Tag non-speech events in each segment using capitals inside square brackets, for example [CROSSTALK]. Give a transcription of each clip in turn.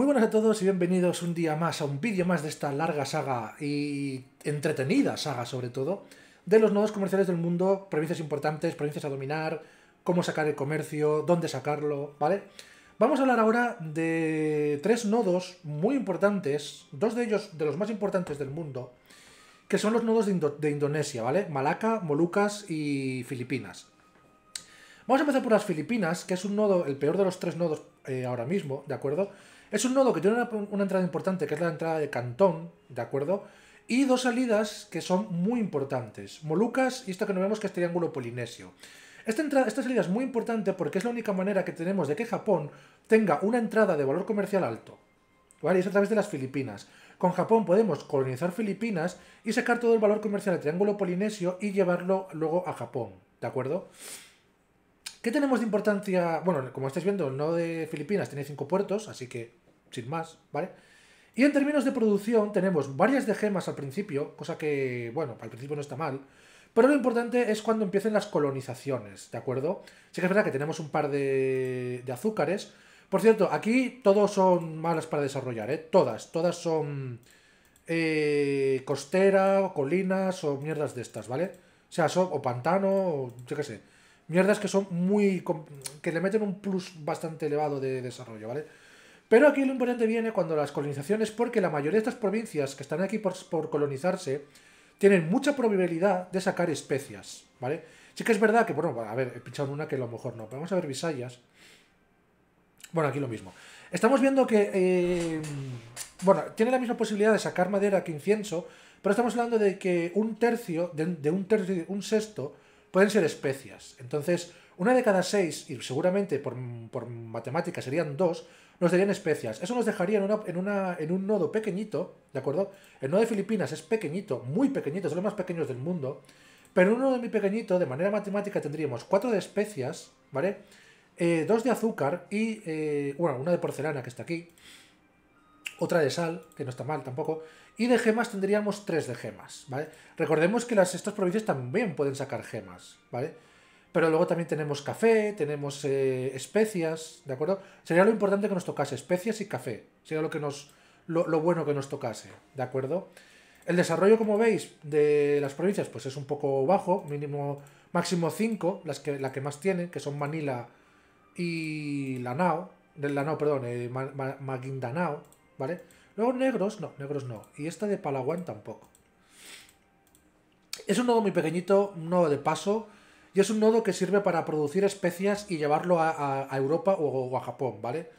Muy buenas a todos y bienvenidos un día más a un vídeo más de esta larga saga y entretenida saga sobre todo de los nodos comerciales del mundo, provincias importantes, provincias a dominar, cómo sacar el comercio, dónde sacarlo, ¿vale? Vamos a hablar ahora de tres nodos muy importantes, dos de ellos de los más importantes del mundo, que son los nodos de, Indonesia, ¿vale? Malaca, Molucas y Filipinas. Vamos a empezar por las Filipinas, que es un nodo, el peor de los tres nodos eh, ahora mismo, ¿de acuerdo? Es un nodo que tiene una, entrada importante, que es la entrada de Cantón, ¿de acuerdo? Y dos salidas que son muy importantes. Molucas y esto que no vemos que es Triángulo Polinesio. Esta, entrada, esta salida es muy importante porque es la única manera que tenemos de que Japón tenga una entrada de valor comercial alto. ¿vale? Y es a través de las Filipinas. Con Japón podemos colonizar Filipinas y sacar todo el valor comercial del Triángulo Polinesio y llevarlo luego a Japón. ¿De acuerdo? ¿Qué tenemos de importancia? Bueno, como estáis viendo, el nodo de Filipinas tiene cinco puertos, así que sin más, ¿vale? Y en términos de producción tenemos varias de gemas al principio, cosa que, bueno, al principio no está mal, pero lo importante es cuando empiecen las colonizaciones, ¿de acuerdo? Sí que es verdad que tenemos un par de, azúcares. Por cierto, aquí todos son malas para desarrollar, ¿eh? Todas, todas son eh, costera, o colinas o mierdas de estas, ¿vale? O sea, son, o pantano, o yo qué sé. Mierdas que son muy... que le meten un plus bastante elevado de desarrollo, ¿vale? vale pero aquí lo importante viene cuando las colonizaciones, porque la mayoría de estas provincias que están aquí por, colonizarse, tienen mucha probabilidad de sacar especias, ¿vale? Sí que es verdad que, bueno, a ver, he pinchado una que a lo mejor no, pero vamos a ver Visayas. Bueno, aquí lo mismo. Estamos viendo que, eh, bueno, tiene la misma posibilidad de sacar madera que incienso, pero estamos hablando de que un tercio, de, de un tercio, un sexto, pueden ser especias. Entonces, una de cada seis, y seguramente por, matemática serían dos, nos darían especias. Eso nos dejaría en, en, un nodo pequeñito, ¿de acuerdo? El nodo de Filipinas es pequeñito, muy pequeñito, es de los más pequeños del mundo. Pero en un nodo muy pequeñito, de manera matemática, tendríamos cuatro de especias, ¿vale? Eh, dos de azúcar y, eh, bueno, una de porcelana que está aquí. Otra de sal, que no está mal tampoco. Y de gemas tendríamos tres de gemas, ¿vale? Recordemos que las, estas provincias también pueden sacar gemas, ¿vale? Pero luego también tenemos café, tenemos eh, especias, ¿de acuerdo? Sería lo importante que nos tocase, especias y café. Sería lo, que nos, lo, bueno que nos tocase, ¿de acuerdo? El desarrollo, como veis, de las provincias, pues es un poco bajo, mínimo, máximo 5, las que, la que más tienen, que son Manila y Lanao, del Lanao, perdón, eh, Maguindanao, ¿vale? Luego negros, no, negros no, y esta de Palawan tampoco. Es un nodo muy pequeñito, un nodo de paso, y es un nodo que sirve para producir especias y llevarlo a, Europa o, a Japón, ¿vale?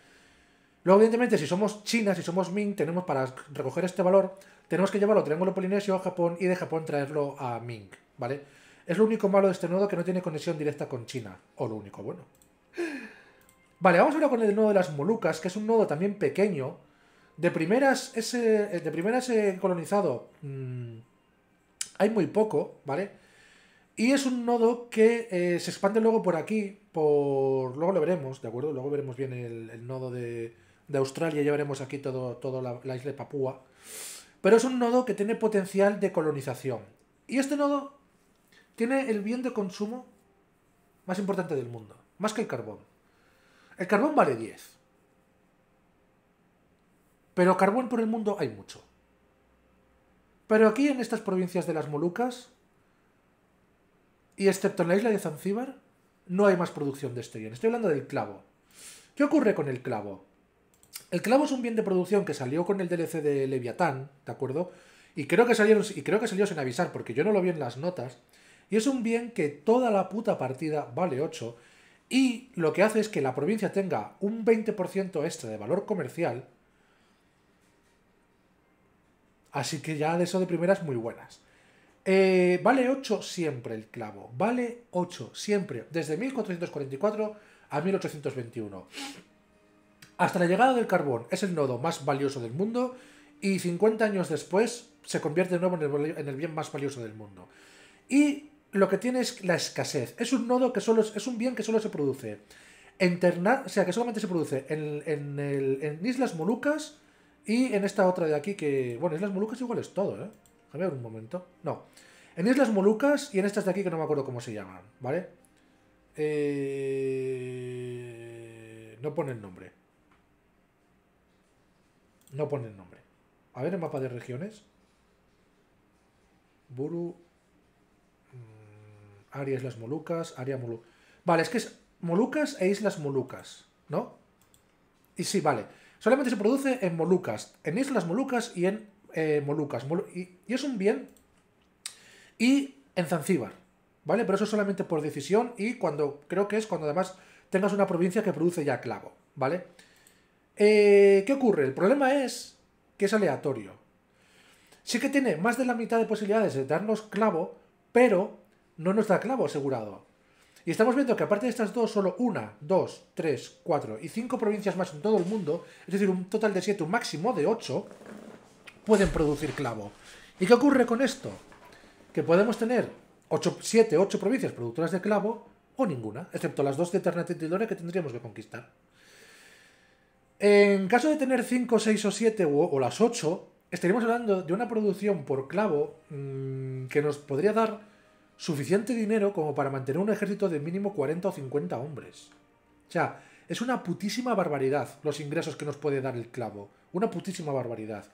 Luego, evidentemente, si somos China, si somos Ming, tenemos para recoger este valor, tenemos que llevarlo a Triángulo Polinesio, a Japón y de Japón traerlo a Ming, ¿vale? Es lo único malo de este nodo que no tiene conexión directa con China, o lo único bueno. Vale, vamos ahora con el nodo de las Molucas, que es un nodo también pequeño. De primeras, ese, eh, de primeras eh, colonizado mm, hay muy poco, ¿vale? Y es un nodo que eh, se expande luego por aquí, por luego lo veremos, ¿de acuerdo? Luego veremos bien el, nodo de, Australia, ya veremos aquí toda todo la, la isla de Papúa. Pero es un nodo que tiene potencial de colonización. Y este nodo tiene el bien de consumo más importante del mundo, más que el carbón. El carbón vale 10. Pero carbón por el mundo hay mucho. Pero aquí en estas provincias de las Molucas y excepto en la isla de Zanzíbar, no hay más producción de este bien. Estoy hablando del clavo. ¿Qué ocurre con el clavo? El clavo es un bien de producción que salió con el DLC de Leviatán, ¿de acuerdo? Y creo que salieron, y creo que salió sin avisar, porque yo no lo vi en las notas. Y es un bien que toda la puta partida vale 8. Y lo que hace es que la provincia tenga un 20% extra de valor comercial. Así que ya de eso de primeras muy buenas. Eh, vale 8 siempre el clavo, vale 8 siempre, desde 1444 a 1821. Hasta la llegada del carbón es el nodo más valioso del mundo y 50 años después se convierte de nuevo en el, bien más valioso del mundo. Y lo que tiene es la escasez, es un nodo que solo es un bien que solo se produce en o sea, que solamente se produce en, en Islas Molucas y en esta otra de aquí que, bueno, Islas Molucas igual es todo, ¿eh? A ver un momento. No. En Islas Molucas y en estas de aquí que no me acuerdo cómo se llaman, ¿vale? Eh... No pone el nombre. No pone el nombre. A ver el mapa de regiones. Buru. Aria, mm, Islas Molucas, área Molucas. Vale, es que es Molucas e Islas Molucas, ¿no? Y sí, vale. Solamente se produce en Molucas, en Islas Molucas y en eh, Molucas. y, es un bien. Y en Zanzíbar, ¿vale? Pero eso solamente por decisión y cuando, creo que es cuando además tengas una provincia que produce ya clavo, ¿vale? Eh, ¿Qué ocurre? El problema es que es aleatorio. Sí que tiene más de la mitad de posibilidades de darnos clavo, pero no nos da clavo asegurado. Y estamos viendo que aparte de estas dos, solo una, dos, tres, cuatro y cinco provincias más en todo el mundo, es decir, un total de siete, un máximo de ocho, pueden producir clavo. ¿Y qué ocurre con esto? Que podemos tener 8, 7, 8 provincias productoras de clavo o ninguna, excepto las dos de que tendríamos que conquistar. En caso de tener 5, 6 o 7 o, las 8, estaríamos hablando de una producción por clavo mm, que nos podría dar suficiente dinero como para mantener un ejército de mínimo 40 o 50 hombres. O sea, es una putísima barbaridad los ingresos que nos puede dar el clavo. Una putísima barbaridad.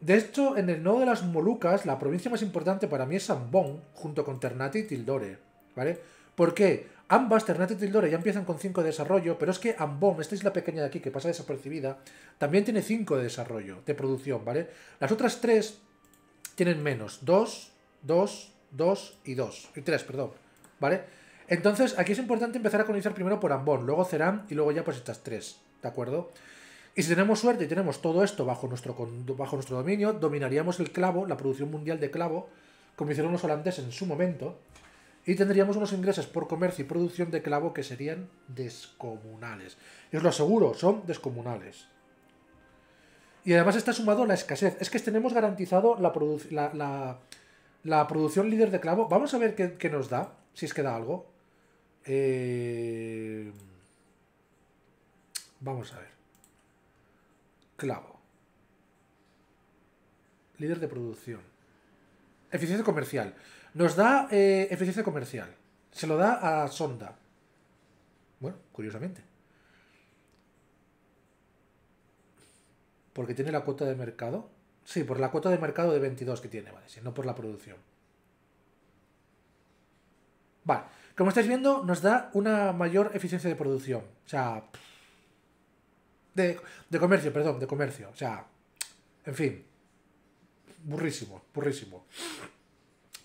De hecho, en el nodo de las Molucas, la provincia más importante para mí es Ambon junto con Ternate y Tildore, ¿vale? Porque Ambas, Ternate y Tildore, ya empiezan con 5 de desarrollo, pero es que Ambon esta la pequeña de aquí que pasa desapercibida, también tiene 5 de desarrollo, de producción, ¿vale? Las otras tres tienen menos, 2, 2, 2 y 2, y 3, perdón, ¿vale? Entonces, aquí es importante empezar a colonizar primero por Ambon luego Ceram y luego ya pues estas tres ¿de acuerdo? Y si tenemos suerte y tenemos todo esto bajo nuestro, bajo nuestro dominio, dominaríamos el clavo, la producción mundial de clavo, como hicieron los holandeses en su momento, y tendríamos unos ingresos por comercio y producción de clavo que serían descomunales. Y os lo aseguro, son descomunales. Y además está sumado la escasez. Es que tenemos garantizado la, la, producción líder de clavo. Vamos a ver qué, nos da, si es que da algo. Eh, vamos a ver clavo. Líder de producción. Eficiencia comercial. Nos da eh, eficiencia comercial. Se lo da a Sonda. Bueno, curiosamente. Porque tiene la cuota de mercado. Sí, por la cuota de mercado de 22 que tiene, vale, si no por la producción. Vale, como estáis viendo, nos da una mayor eficiencia de producción. O sea, de, comercio, perdón, de comercio. O sea, en fin. Burrísimo, burrísimo.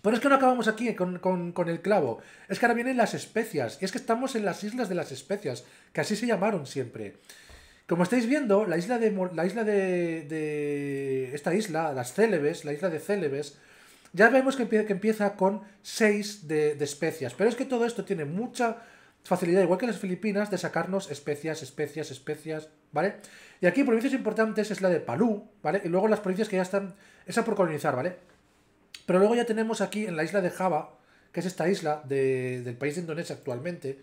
Pero es que no acabamos aquí con, el clavo. Es que ahora vienen las especias. Y es que estamos en las islas de las especias, que así se llamaron siempre. Como estáis viendo, la isla de. La isla de, esta isla, las Célebes, la isla de Célebes, ya vemos que empieza, que empieza con seis de, de, especias. Pero es que todo esto tiene mucha, facilidad, igual que en las Filipinas, de sacarnos especias, especias, especias, ¿vale? Y aquí provincias importantes es la de Palú, ¿vale? Y luego las provincias que ya están, esa por colonizar, ¿vale? Pero luego ya tenemos aquí en la isla de Java, que es esta isla del país de Indonesia actualmente,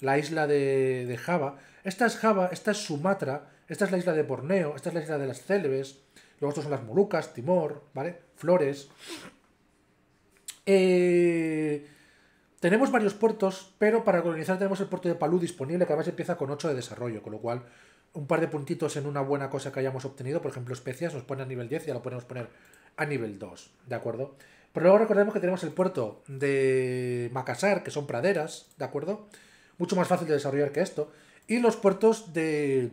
la isla de, Java. Esta es Java, esta es Sumatra, esta es la isla de Borneo, esta es la isla de las Célebes, luego estos son las Molucas, Timor, ¿vale? Flores. Eh, tenemos varios puertos, pero para colonizar tenemos el puerto de Palú disponible, que además empieza con 8 de desarrollo, con lo cual un par de puntitos en una buena cosa que hayamos obtenido, por ejemplo especias, nos pone a nivel 10 y ya lo podemos poner a nivel 2, ¿de acuerdo? Pero luego recordemos que tenemos el puerto de Makassar, que son praderas, ¿de acuerdo? Mucho más fácil de desarrollar que esto. Y los puertos de,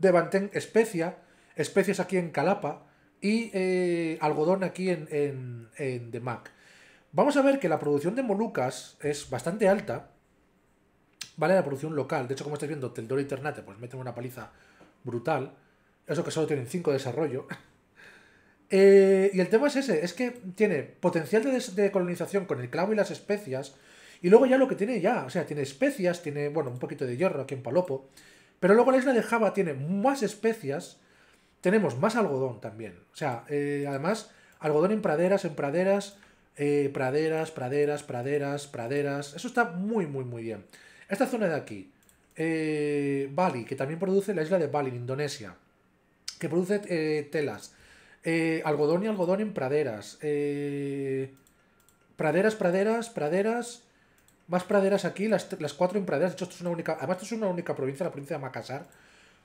de especia, especias aquí en Calapa y eh, algodón aquí en, en, en Demac. Vamos a ver que la producción de Molucas es bastante alta, ¿vale? La producción local. De hecho, como estáis viendo, Teldor y Ternate pues meten una paliza brutal. Eso que solo tienen 5 de desarrollo. [LAUGHS] Eh, y el tema es ese, es que tiene potencial de, colonización con el clavo y las especias. Y luego ya lo que tiene ya, o sea, tiene especias, tiene, bueno, un poquito de hierro aquí en Palopo. Pero luego la isla de Java tiene más especias, tenemos más algodón también. O sea, eh, además, algodón en praderas, en praderas, eh, praderas, praderas, praderas, praderas. Eso está muy, muy, muy bien. Esta zona de aquí, eh, Bali, que también produce la isla de Bali, en Indonesia, que produce eh, telas, algodón y algodón en praderas, praderas, praderas, praderas, más praderas aquí, las, cuatro en praderas. De hecho, esto es una única, además, esto es una única provincia, la provincia de Makassar.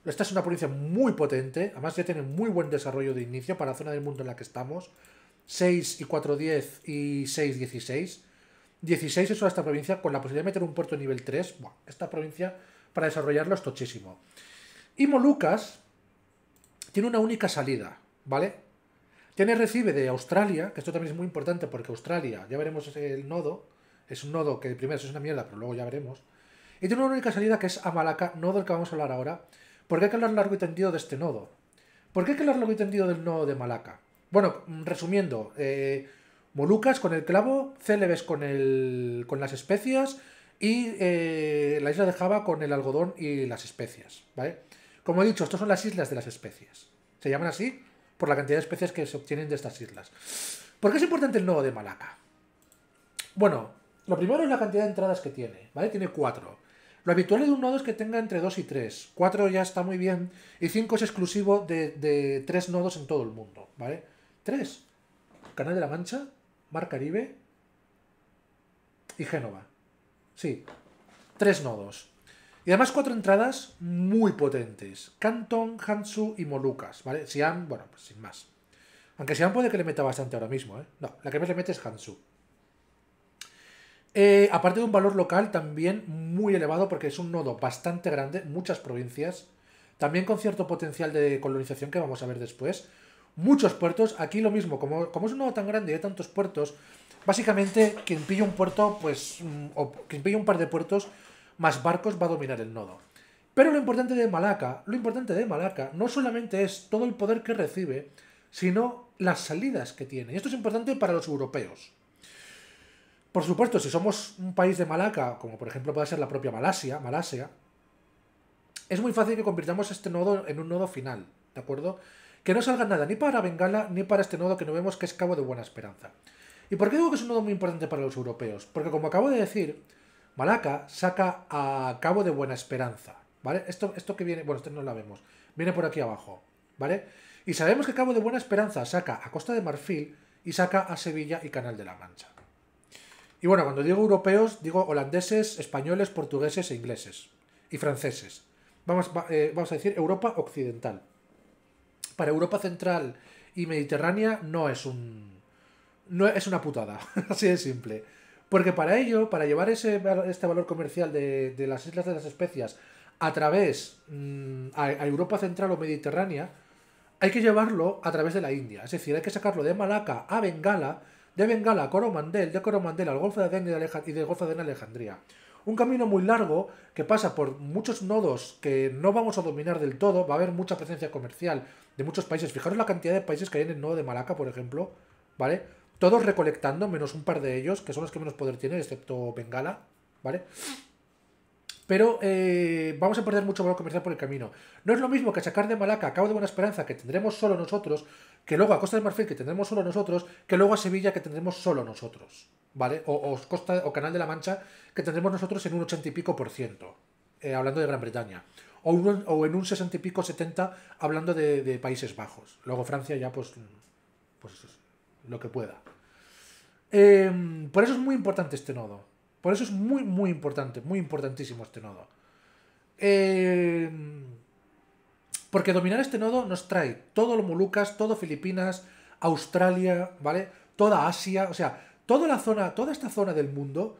Esta es una provincia muy potente, además ya tiene muy buen desarrollo de inicio para la zona del mundo en la que estamos. 6 y 4, 10 y 6, 16. 16 es esta provincia con la posibilidad de meter un puerto nivel 3. esta provincia para desarrollarlo es tochísimo. Y Molucas tiene una única salida, ¿vale? Tiene recibe de Australia, que esto también es muy importante porque Australia, ya veremos el nodo, es un nodo que primero es una mierda, pero luego ya veremos. Y tiene una única salida que es a Malaca, nodo del que vamos a hablar ahora. Porque hay que hablar largo y tendido de este nodo. ¿Por qué hay que hablar largo y tendido del nodo de Malaca? Bueno, resumiendo, eh, Molucas con el clavo, Célebes con, el, con las especias y eh, la isla de Java con el algodón y las especias, ¿vale? Como he dicho, estas son las islas de las especias. Se llaman así por la cantidad de especies que se obtienen de estas islas. ¿Por qué es importante el nodo de Malaca? Bueno, lo primero es la cantidad de entradas que tiene, ¿vale? Tiene cuatro. Lo habitual de un nodo es que tenga entre dos y tres, cuatro ya está muy bien. Y cinco es exclusivo de, tres nodos en todo el mundo, ¿vale? Tres. Canal de la Mancha, Mar Caribe y Génova. Sí, tres nodos. Y además cuatro entradas muy potentes. Canton, Hansu y Molucas, ¿vale? Siam, bueno, pues sin más. Aunque Siam puede que le meta bastante ahora mismo, ¿eh? No, la que más le mete es Hansu. Eh, aparte de un valor local también muy elevado porque es un nodo bastante grande, muchas provincias, también con cierto potencial de colonización que vamos a ver después, muchos puertos. Aquí lo mismo, como, es un nodo tan grande y hay tantos puertos, básicamente quien pilla un puerto, pues, mm, o quien pilla un par de puertos más barcos va a dominar el nodo. Pero lo importante de Malaca, lo importante de Malaca no solamente es todo el poder que recibe, sino las salidas que tiene. y Esto es importante para los europeos. Por supuesto, si somos un país de Malaca, como por ejemplo puede ser la propia Malasia, Malasia, es muy fácil que convirtamos este nodo en un nodo final, ¿de acuerdo? que no salga nada ni para Bengala ni para este nodo que no vemos que es Cabo de Buena Esperanza. ¿Y por qué digo que es un nodo muy importante para los europeos? Porque como acabo de decir, Malaca saca a Cabo de Buena Esperanza, ¿vale? Esto, esto que viene, bueno, esto no la vemos, viene por aquí abajo, ¿vale? Y sabemos que Cabo de Buena Esperanza saca a Costa de Marfil y saca a Sevilla y Canal de la Mancha. Y bueno, cuando digo europeos, digo holandeses, españoles, portugueses e ingleses. Y franceses. Vamos, eh, vamos a decir Europa Occidental para Europa Central y Mediterránea no es un. No es una putada. [LAUGHS] Así de simple. Porque para ello, para llevar ese, este valor comercial de, las Islas de las Especias a través mm, a, Europa Central o Mediterránea, hay que llevarlo a través de la India. Es decir, hay que sacarlo de Malaca a Bengala, de Bengala a Coromandel, de Coromandel al Golfo de Aden y, de y del Golfo de Alejandría. Un camino muy largo que pasa por muchos nodos que no vamos a dominar del todo, va a haber mucha presencia comercial, de muchos países. Fijaros la cantidad de países que hay en el nodo de Malaca, por ejemplo, ¿vale? Todos recolectando, menos un par de ellos, que son los que menos poder tienen, excepto Bengala, ¿vale? Pero eh, vamos a perder mucho valor comercial por el camino. No es lo mismo que sacar de Malaca a Cabo de Buena Esperanza, que tendremos solo nosotros, que luego a Costa del Marfil, que tendremos solo nosotros, que luego a Sevilla, que tendremos solo nosotros, ¿vale? O, Costa, o Canal de la Mancha, que tendremos nosotros en un ochenta y pico por ciento, eh, hablando de Gran Bretaña o, en un 60 y pico, 70, hablando de, Países Bajos. Luego Francia ya, pues, pues lo que pueda. Em, por eso es muy importante este nodo. Por eso es muy, muy importante, muy importantísimo este nodo. Em, porque dominar este nodo nos trae todo lo Molucas, todo Filipinas, Australia, ¿vale? Toda Asia, o sea, toda la zona, toda esta zona del mundo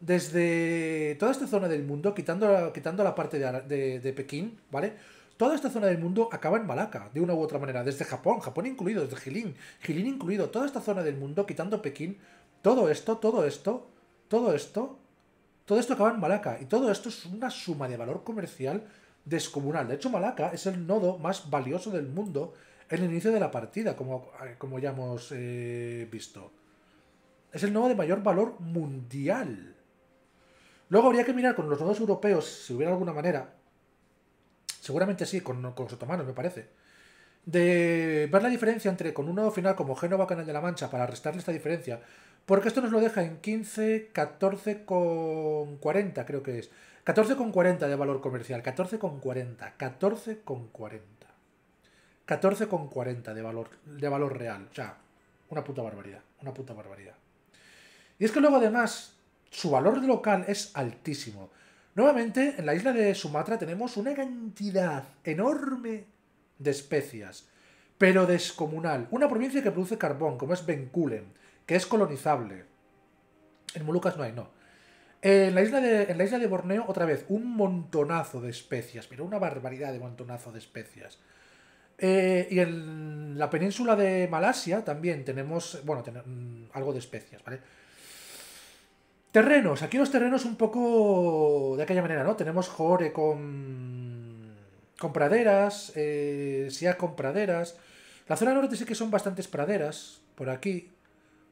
desde toda esta zona del mundo, quitando la, quitando la parte de, de, Pekín, ¿vale? Toda esta zona del mundo acaba en Malaca, de una u otra manera, desde Japón, Japón incluido, desde Jilin, Jilin incluido, toda esta zona del mundo, quitando Pekín, todo esto, todo esto, todo esto, todo esto acaba en Malaca, y todo esto es una suma de valor comercial descomunal. De hecho, Malaca es el nodo más valioso del mundo en el inicio de la partida, como, eh, como ya hemos eh, visto. Es el nodo de mayor valor mundial. Luego habría que mirar con los nodos europeos, si hubiera alguna manera, seguramente sí, con, con los otomanos me parece, de ver la diferencia entre con un nodo final como Génova Canal de la Mancha para restarle esta diferencia, porque esto nos lo deja en 15, 14 con 40 creo que es, 14 con 40 de valor comercial, 14 con 40, 14 con 40. 14 con 40 de valor, de valor real. O sea, una puta barbaridad, una puta barbaridad. Y es que luego además su valor local es altísimo. Nuevamente, en la isla de Sumatra tenemos una cantidad enorme de especias, pero descomunal. Una provincia que produce carbón, como es Benkulen, que es colonizable. En Molucas no hay, no. En la, isla de, la isla de Borneo, otra vez, un montonazo de especias, pero una barbaridad de montonazo de especias. Eh, y en la península de Malasia también tenemos, bueno, mm, algo de especias, ¿vale? Terrenos, aquí los terrenos un poco de aquella manera, ¿no? Tenemos Jore con, con praderas, eh, Sia con praderas. La zona norte sí que son bastantes praderas, por aquí.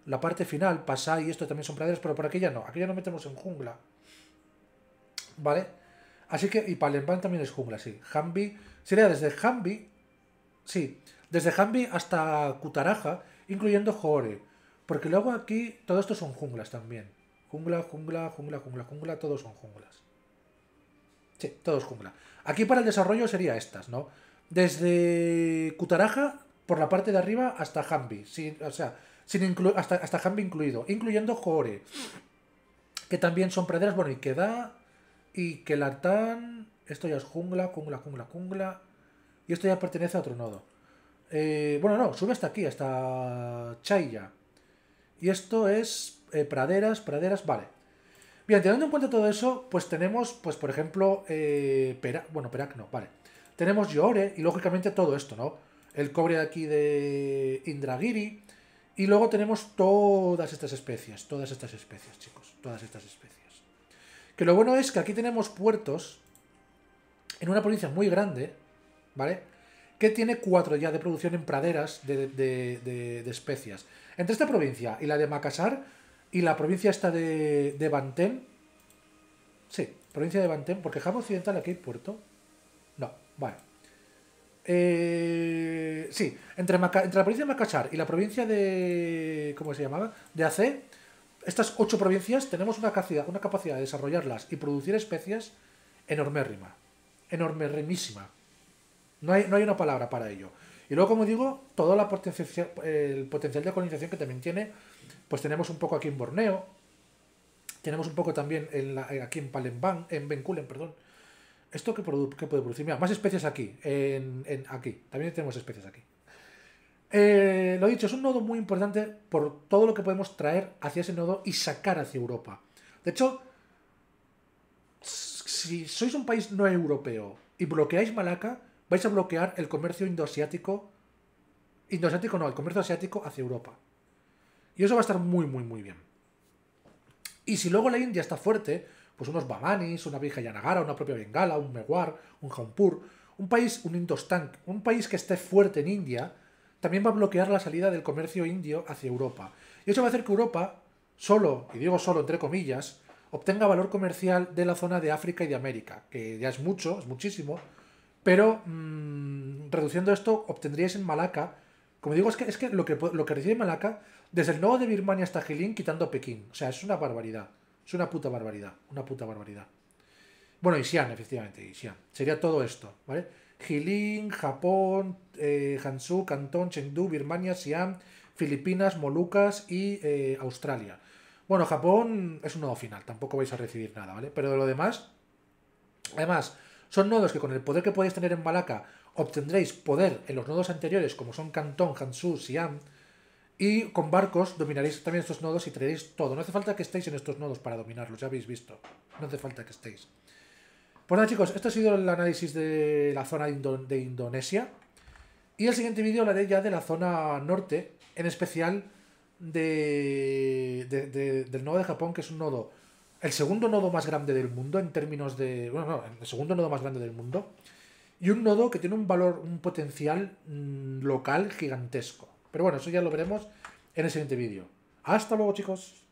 La parte final, Pasai y esto también son praderas, pero por aquí ya no. Aquí ya no metemos en jungla. ¿Vale? Así que, y Palenban también es jungla, sí. Jambi. sería desde Jambi. sí, desde Jambi hasta Kutaraja, incluyendo Jore. Porque luego aquí todo esto son junglas también. Jungla, jungla, jungla, jungla, jungla, todos son junglas. Sí, todos jungla. Aquí para el desarrollo sería estas, ¿no? Desde Kutaraja, por la parte de arriba, hasta Jambi. o sea, sin hasta, hasta incluido. Incluyendo Jore. Que también son praderas. Bueno, y Queda. Y Kelatán. Esto ya es jungla, jungla, jungla, jungla. Y esto ya pertenece a otro nodo. Eh, bueno, no, sube hasta aquí, hasta Chaya. Y esto es eh, praderas, praderas, vale. Bien, teniendo en cuenta todo eso, pues tenemos, pues por ejemplo, eh, bueno, Perak no, vale. Tenemos Yore y lógicamente todo esto, ¿no? El cobre de aquí de Indragiri. Y luego tenemos todas estas especies, todas estas especies, chicos, todas estas especies. Que lo bueno es que aquí tenemos puertos en una provincia muy grande, ¿vale? Que tiene cuatro ya de producción en praderas de, de, de especias. Entre esta provincia y la de Macasar y la provincia está de, de Bantén. Sí, provincia de Bantén, porque Java Occidental aquí hay puerto. No, vale. Eh, sí, entre, la provincia de Macachar y la provincia de. ¿Cómo se llamaba? De Ace estas ocho provincias tenemos una capacidad, una capacidad de desarrollarlas y producir especias enormérrima. Enormérrimísima. No hay, no hay una palabra para ello. Y luego, como digo, todo el potencial de colonización que también tiene, pues tenemos un poco aquí en Borneo, tenemos un poco también eh, aquí en Palembang, en Benkulen, perdón. ¿Esto qué, puede producir? Mira, más especies aquí, en, aquí, también tenemos especies aquí. Eh, lo he dicho, es un nodo muy importante por todo lo que podemos traer hacia ese nodo y sacar hacia Europa. De hecho, si sois un país no europeo y bloqueáis Malaca, vais a bloquear el comercio indoasiático, no, el comercio asiático hacia Europa. Y eso va a estar muy, muy, muy bien. Y si luego la India está fuerte, pues unos Bamanis, una vieja Yanagara, una propia Bengala, un Mewar, un Jaunpur, un país, un indostank, un país que esté fuerte en India, también va a bloquear la salida del comercio indio hacia Europa. Y eso va a hacer que Europa, solo, y digo solo entre comillas, obtenga valor comercial de la zona de África y de América, que ya es mucho, es muchísimo, pero mm, reduciendo esto, obtendríais en Malaca. Como digo, es que, es que lo que lo que recibe Malaca, desde el nodo de Birmania hasta Jilin, quitando Pekín. O sea, es una barbaridad. Es una puta barbaridad. Una puta barbaridad. Bueno, Xi'an, efectivamente, Xi'an. Sería todo esto, ¿vale? Jilin, Japón, eh, Cantón, Chengdu, Birmania, Siam, Filipinas, Molucas y eh, Australia. Bueno, Japón es un nodo final, tampoco vais a recibir nada, ¿vale? Pero de lo demás, además, son nodos que con el poder que podéis tener en Malaca obtendréis poder en los nodos anteriores, como son Cantón, Hansu, Siam, y con barcos dominaréis también estos nodos y traeréis todo. No hace falta que estéis en estos nodos para dominarlos, ya habéis visto. No hace falta que estéis. Pues nada chicos, este ha sido el análisis de la zona de, Indonesia. Y el siguiente vídeo hablaré ya de la zona norte, en especial de, de, del nodo de Japón, que es un nodo el segundo nodo más grande del mundo en términos de. Bueno, no, el segundo nodo más grande del mundo. Y un nodo que tiene un valor, un potencial mm, local gigantesco. Pero bueno, eso ya lo veremos en el siguiente vídeo. Hasta luego, chicos.